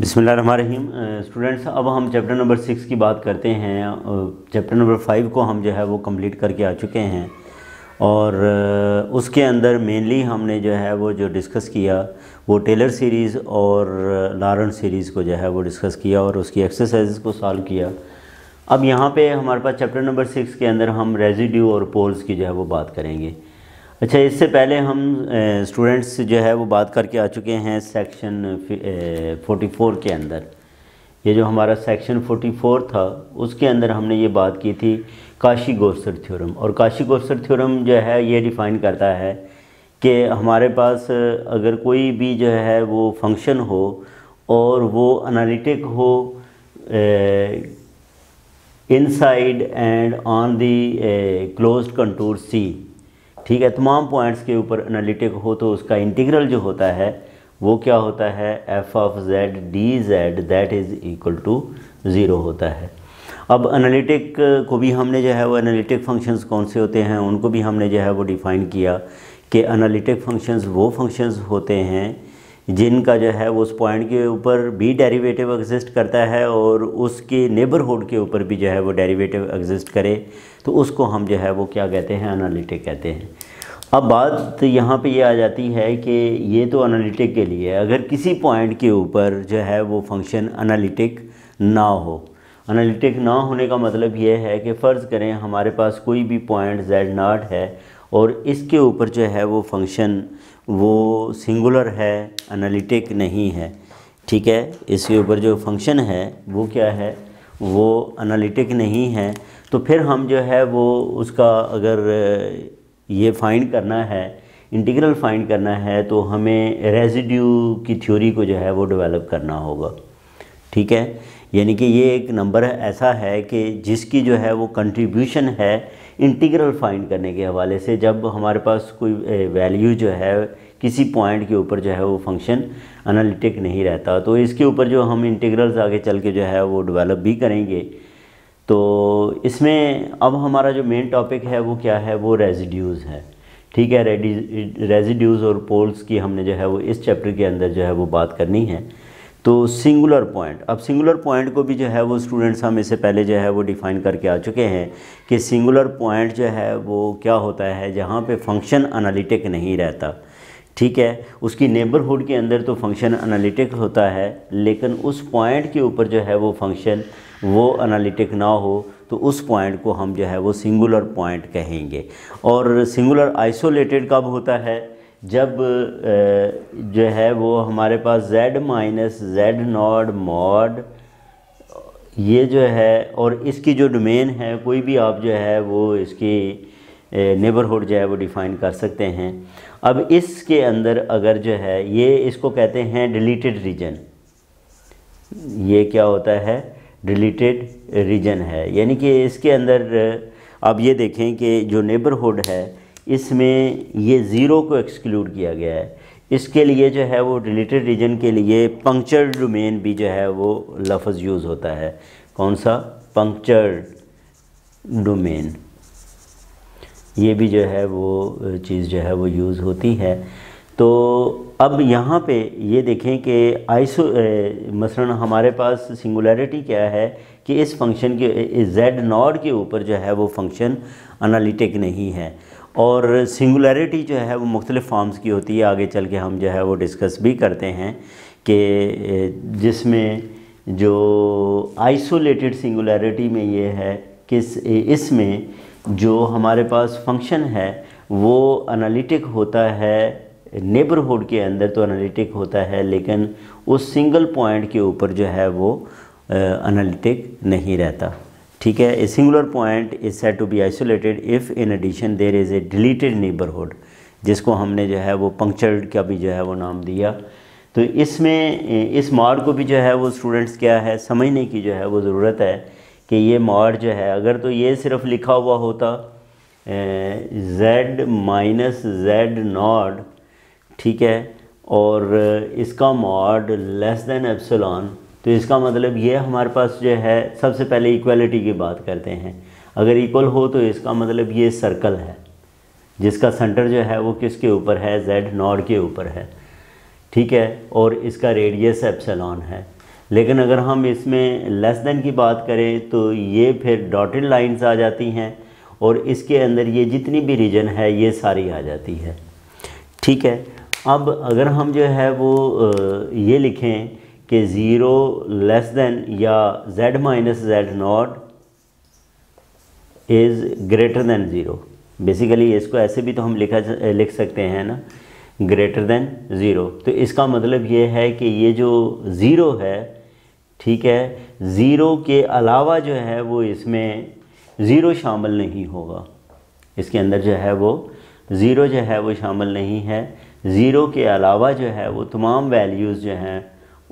बिसमिल्ल रहीम students अब हम chapter number six की बात करते हैं चैप्टर नंबर फाइव को हम जो है वो कंप्लीट करके आ चुके हैं और उसके अंदर मेनली हमने जो है वो जो डिस्कस किया वो टेलर सीरीज़ और लारन सीरीज़ को जो है वो डिस्कस किया और उसकी एक्सरसाइज को सॉल्व किया अब यहाँ पे हमारे पास चैप्टर नंबर सिक्स के अंदर हम रेजिड्यू और पोल्स की जो है वो बात करेंगे अच्छा इससे पहले हम स्टूडेंट्स जो है वो बात करके आ चुके हैं सेक्शन 44 फोर के अंदर ये जो हमारा सेक्शन फोर्टी फोर था उसके अंदर हमने ये बात की थी काशी गोसर थ्योरम और काशी गोसर थ्योरम जो है ये डिफ़ाइन करता है कि हमारे पास अगर कोई भी जो है वो फंक्शन हो और वो अनालिटिक हो inside and on the closed contour C ठीक है तमाम पॉइंट्स के ऊपर एनालिटिक हो तो उसका इंटीग्रल जो होता है वो क्या होता है f of z d z that is equal to zero होता है अब एनालिटिक को भी हमने जो है वो एनालिटिक फंक्शंस कौन से होते हैं उनको भी हमने जो है वो डिफ़ाइन किया कि एनालिटिक फंक्शंस वो फंक्शंस होते हैं जिनका जो है उस पॉइंट के ऊपर भी डेरिवेटिव एग्जिस्ट करता है और उसके नेबरहुड के ऊपर भी जो है वो डेरिवेटिव एग्जिस्ट करे तो उसको हम जो है वो क्या कहते हैं अनालिटिक कहते हैं अब बात तो यहाँ पे ये यह आ जाती है कि ये तो अनालिटिक के लिए अगर किसी पॉइंट के ऊपर जो है वो फंक्शन अनालिटिक ना हो अनालिटिक ना होने का मतलब ये है कि फ़र्ज़ करें हमारे पास कोई भी पॉइंट जेड नाट है और इसके ऊपर जो है वो फंक्शन वो सिंगुलर है अनालिटिक नहीं है ठीक है इसके ऊपर जो फंक्शन है वो क्या है वो अनालिटिक नहीं है तो फिर हम जो है वो उसका अगर ये फाइंड करना है इंटीग्रल फाइंड करना है तो हमें रेजिड्यू की थ्योरी को जो है वो डेवलप करना होगा ठीक है यानी कि ये एक नंबर ऐसा है कि जिसकी जो है वो कंट्रीब्यूशन है इंटीग्रल फाइंड करने के हवाले से जब हमारे पास कोई वैल्यू जो है किसी पॉइंट के ऊपर जो है वो फंक्शन एनालिटिक नहीं रहता तो इसके ऊपर जो हम इंटीग्रल्स आगे चल के जो है वो डेवलप भी करेंगे तो इसमें अब हमारा जो मेन टॉपिक है वो क्या है वो रेजिड्यूज़ है ठीक है रेजिड्यूज़ और पोल्स की हमने जो है वो इस चैप्टर के अंदर जो है वो बात करनी है तो सिंगुलर पॉइंट अब सिंगुलर पॉइंट को भी जो है वो स्टूडेंट्स हम इससे पहले जो है वो डिफ़ाइन करके आ चुके हैं कि सिंगुलर पॉइंट जो है वो क्या होता है जहाँ पे फंक्शन अनालिटिक नहीं रहता ठीक है उसकी नेबरहुड के अंदर तो फंक्शन अनालिटिक होता है लेकिन उस पॉइंट के ऊपर जो है वो फंक्शन वो अनालिटिक ना हो तो उस पॉइंट को हम जो है वो सिंगुलर पॉइंट कहेंगे और सिंगुलर आइसोलेटेड कब होता है जब जो है वो हमारे पास z minus z naught mod ये जो है और इसकी जो डोमेन है कोई भी आप जो है वो इसकी नेबरहुड जो है वो डिफ़ाइन कर सकते हैं अब इसके अंदर अगर जो है ये इसको कहते हैं डिलीटेड रीजन ये क्या होता है डिलीटेड रीजन है यानी कि इसके अंदर आप ये देखें कि जो नेबरहुड है इसमें ये ज़ीरो को एक्सक्लूड किया गया है इसके लिए जो है वो रिलेटेड रीजन के लिए पंक्चर डोमेन भी जो है वो लफज यूज़ होता है कौन सा पंक्चर डोमेन ये भी जो है वो चीज़ जो है वो यूज़ होती है तो अब यहाँ पे ये देखें कि आइसो मसलन हमारे पास सिंगुलैरिटी क्या है कि इस फंक्शन के जेड नॉड के ऊपर जो है वो फंक्शन अनालिटिक नहीं है और सिंगुलरिटी जो है वो मुख्तलिफ़ फॉर्म्स की होती है आगे चल के हम जो है वो डिस्कस भी करते हैं कि जिसमें जो आइसोलेटेड सिंगुलरिटी में ये है कि इसमें जो हमारे पास फंक्शन है वो एनालिटिक होता है नेबरहुड के अंदर तो एनालिटिक होता है लेकिन उस सिंगल पॉइंट के ऊपर जो है वो एनालिटिक नहीं रहता ठीक है a singular point is said to be isolated if in addition there is a deleted neighbourhood जिसको हमने जो है वो पंक्चर्ड का भी जो है वो नाम दिया तो इसमें इस मॉड को भी जो है वो स्टूडेंट्स क्या है समझने की जो है वो ज़रूरत है कि ये मॉड जो है अगर तो ये सिर्फ लिखा हुआ होता जेड माइनस जेड नॉड ठीक है और इसका मॉड लेस देन एप्सलॉन तो इसका मतलब ये हमारे पास जो है सबसे पहले इक्वलिटी की बात करते हैं अगर इक्वल हो तो इसका मतलब ये सर्कल है जिसका सेंटर जो है वो किसके ऊपर है जेड नॉर्ड के ऊपर है ठीक है और इसका रेडियस एप्सलॉन है लेकिन अगर हम इसमें लेस देन की बात करें तो ये फिर डॉटेड लाइंस आ जाती हैं और इसके अंदर ये जितनी भी रीजन है ये सारी आ जाती है ठीक है अब अगर हम जो है वो ये लिखें कि ज़ीरो लेस दैन या z minus z naught is greater than zero basically इसको ऐसे भी तो हम लिखा लिख सकते हैं ना ग्रेटर दैन ज़ीरो तो इसका मतलब ये है कि ये जो ज़ीरो है ठीक है ज़ीरो के अलावा जो है वो इसमें ज़ीरो शामिल नहीं होगा इसके अंदर जो है वो ज़ीरो जो है वो शामिल नहीं है ज़ीरो के अलावा जो है वो तमाम वैल्यूज़ जो हैं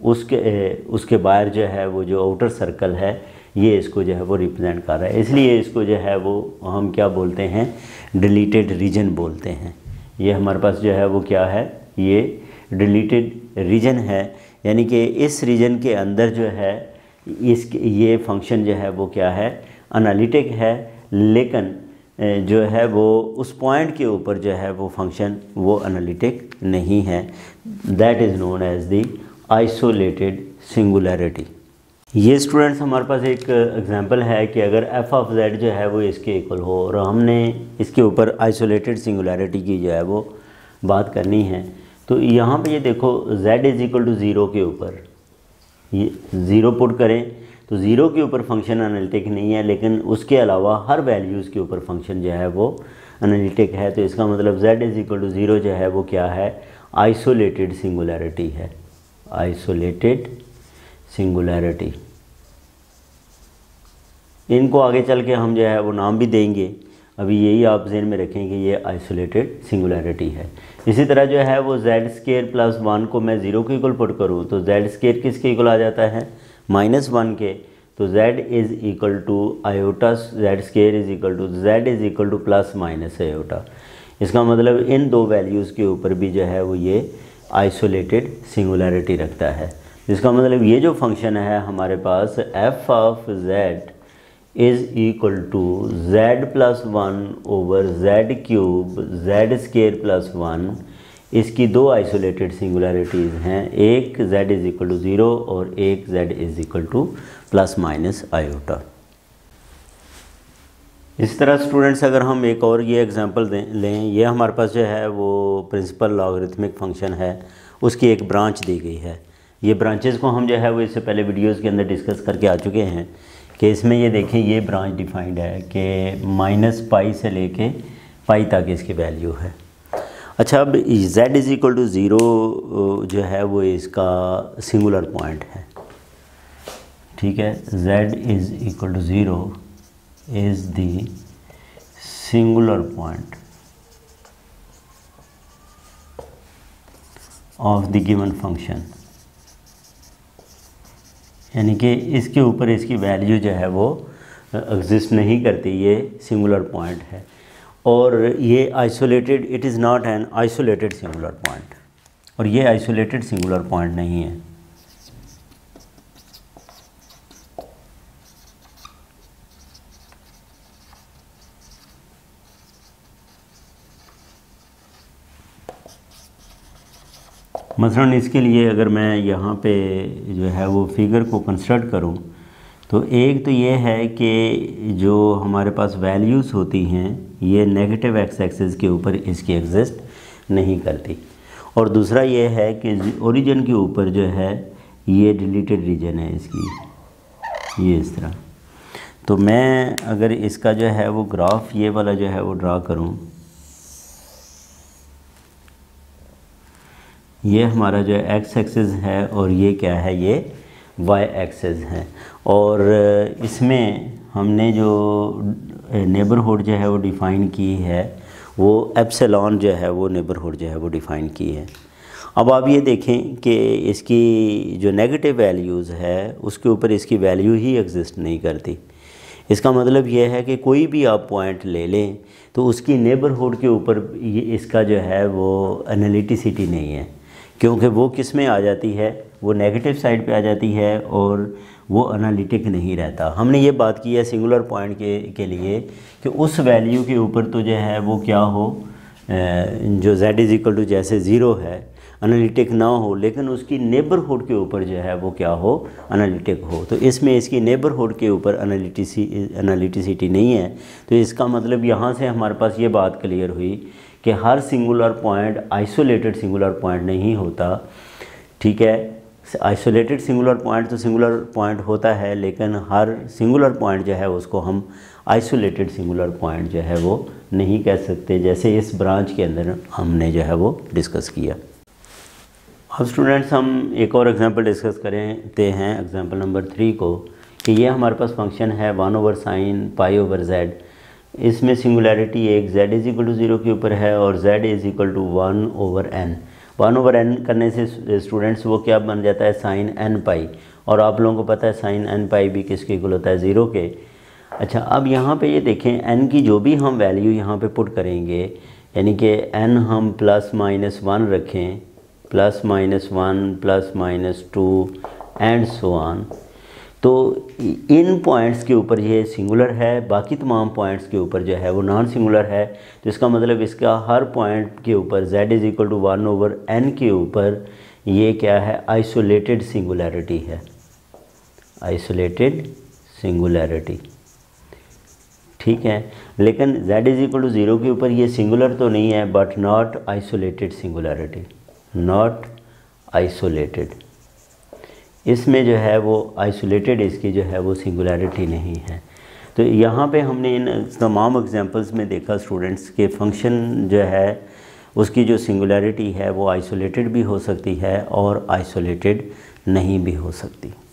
उसके उसके बाहर जो है वो जो आउटर सर्कल है ये इसको जो है वो रिप्रेजेंट कर रहा है इसलिए इसको जो है वो हम क्या बोलते हैं डिलीटेड रीजन बोलते हैं ये हमारे पास जो है वो क्या है ये डिलीटेड रीजन है यानी कि इस रीजन के अंदर जो है इस ये फंक्शन जो है वो क्या है अनालिटिक है लेकिन जो है वो उस पॉइंट के ऊपर जो है वो फंक्शन वो अनालिटिक नहीं है that is known as the isolated singularity ये स्टूडेंट्स हमारे पास एक एग्जांपल है कि अगर एफ ऑफ जेड जो है वो इसके इक्वल हो और हमने इसके ऊपर आइसोलेटेड सिंगुलैरिटी की जो है वो बात करनी है तो यहाँ पे ये देखो z is equal to zero के ऊपर ये ज़ीरो पुट करें तो ज़ीरो के ऊपर फंक्शन अनलिटिक नहीं है लेकिन उसके अलावा हर वैल्यूज़ के ऊपर फंक्शन जो है वो अनलिटिक है तो इसका मतलब z is equal to zero जो है वो क्या है आइसोलेटेड सिंगुलैरिटी है आइसोलेटेड सिंगुलैरिटी इनको आगे चल के हम जो है वो नाम भी देंगे अभी यही आप जेन में रखें कि ये आइसोलेटेड सिंगुलैरिटी है इसी तरह जो है वो जेड स्केयर प्लस वन को मैं ज़ीरो के इक्वल पुट करूँ तो जेड स्केयर किसके इक्वल आ जाता है माइनस वन के तो z is equal to iota z square is equal to z is equal to plus minus iota इसका मतलब इन दो वैल्यूज़ के ऊपर भी जो है वो ये आइसोलेटेड सिंगुलैरिटी रखता है जिसका मतलब ये जो फंक्शन है हमारे पास f of z is equal to z plus one over z cube z square plus one इसकी दो आइसोलेटेड सिंगुलरिटीज़ हैं एक z is equal to zero और एक z is equal to plus minus iota इस तरह स्टूडेंट्स अगर हम एक और ये एग्ज़ाम्पल लें ये हमारे पास जो है वो प्रिंसिपल लॉगरिथमिक फंक्शन है उसकी एक ब्रांच दी गई है ये ब्रांचेज़ को हम जो है वो इससे पहले वीडियोज़ के अंदर डिस्कस करके आ चुके हैं कि इसमें ये देखें ये ब्रांच डिफाइंड है कि माइनस पाई से लेके पाई तक इसकी वैल्यू है अच्छा अब z is equal to zero जो है वो इसका सिंगुलर पॉइंट है ठीक है z is equal to zero is the singular point of the given function यानी कि इसके ऊपर इसकी वैल्यू जो है वो एग्जिस्ट नहीं करती ये सिंगुलर पॉइंट है और ये isolated it is not an isolated singular point और ये आइसोलेटेड सिंगुलर पॉइंट नहीं है मसलन इसके लिए अगर मैं यहाँ पे जो है वो फिगर को कंस्ट्रक्ट करूँ तो एक तो ये है कि जो हमारे पास वैल्यूज़ होती हैं ये नेगेटिव एक्स एक्सेस के ऊपर इसकी एग्जिस्ट नहीं करती और दूसरा ये है कि ओरिजिन के ऊपर जो है ये डिलीटेड रीजन है इसकी ये इस तरह तो मैं अगर इसका जो है वो ग्राफ ये वाला जो है वो ड्रा करूँ ये हमारा जो एक्स एक्सेस है और ये क्या है ये वाई एक्सेस है और इसमें हमने जो नेबरहुड जो है वो डिफ़ाइन की है वो एप्सलॉन जो है वो नेबरहुड जो है वो डिफ़ाइन की है अब आप ये देखें कि इसकी जो नेगेटिव वैल्यूज़ है उसके ऊपर इसकी वैल्यू ही एग्जिस्ट नहीं करती इसका मतलब यह है कि कोई भी आप पॉइंट ले लें तो उसकी नेबरहुड के ऊपर ये इसका जो है वो एनालिटिसिटी नहीं है क्योंकि वो किस में आ जाती है वो नेगेटिव साइड पे आ जाती है और वो अनालिटिक नहीं रहता हमने ये बात की है सिंगुलर पॉइंट के के लिए कि उस वैल्यू के ऊपर तो जो है वो क्या हो जो z इज़ इक्वल टू जैसे ज़ीरो है अनालिटिक ना हो लेकिन उसकी नेबरहुड के ऊपर जो है वो क्या हो अनालिटिक हो तो इसमें इसकी नेबरहुड के ऊपर अनालिटिसी अनालिटिसिटी नहीं है तो इसका मतलब यहाँ से हमारे पास ये बात क्लियर हुई कि हर singular point isolated singular point नहीं होता ठीक है आइसोलेटेड सिंगुलर पॉइंट तो सिंगुलर पॉइंट होता है लेकिन हर सिंगुलर पॉइंट जो है उसको हम आइसोलेटेड सिंगुलर पॉइंट जो है वो नहीं कह सकते जैसे इस ब्रांच के अंदर हमने जो है वो डिस्कस किया अब स्टूडेंट्स हम एक और एग्ज़ाम्पल डिस्कस करते हैं एग्जांपल नंबर थ्री को कि ये हमारे पास फंक्शन है one over sine pi over z इसमें सिंगुलैरिटी एक z is equal to zero के ऊपर है और z is equal to one over n one over n करने से स्टूडेंट्स वो क्या बन जाता है साइन एन पाई और आप लोगों को पता है साइन एन पाई भी किसके इक्वल होता है ज़ीरो के अच्छा अब यहाँ पे ये देखें एन की जो भी हम वैल्यू यहाँ पे पुट करेंगे यानी कि एन हम प्लस माइनस वन रखें plus minus one plus minus two and so on तो इन पॉइंट्स के ऊपर ये सिंगुलर है बाकी तमाम पॉइंट्स के ऊपर जो है वो नॉन सिंगुलर है तो इसका मतलब इसका हर पॉइंट के ऊपर z is equal to one over n के ऊपर ये क्या है आइसोलेटेड सिंगुलैरिटी है आइसोलेटेड सिंगुलैरिटी ठीक है लेकिन z is equal to zero के ऊपर ये सिंगुलर तो नहीं है but not isolated singularity not isolated इसमें जो है वो आइसोलेटेड इसकी जो है वो सिंगुलैरिटी नहीं है तो यहाँ पे हमने इन तमाम एग्जांपल्स में देखा स्टूडेंट्स के फंक्शन जो है उसकी जो सिंगुलैरिटी है वो आइसोलेटेड भी हो सकती है और आइसोलेटेड नहीं भी हो सकती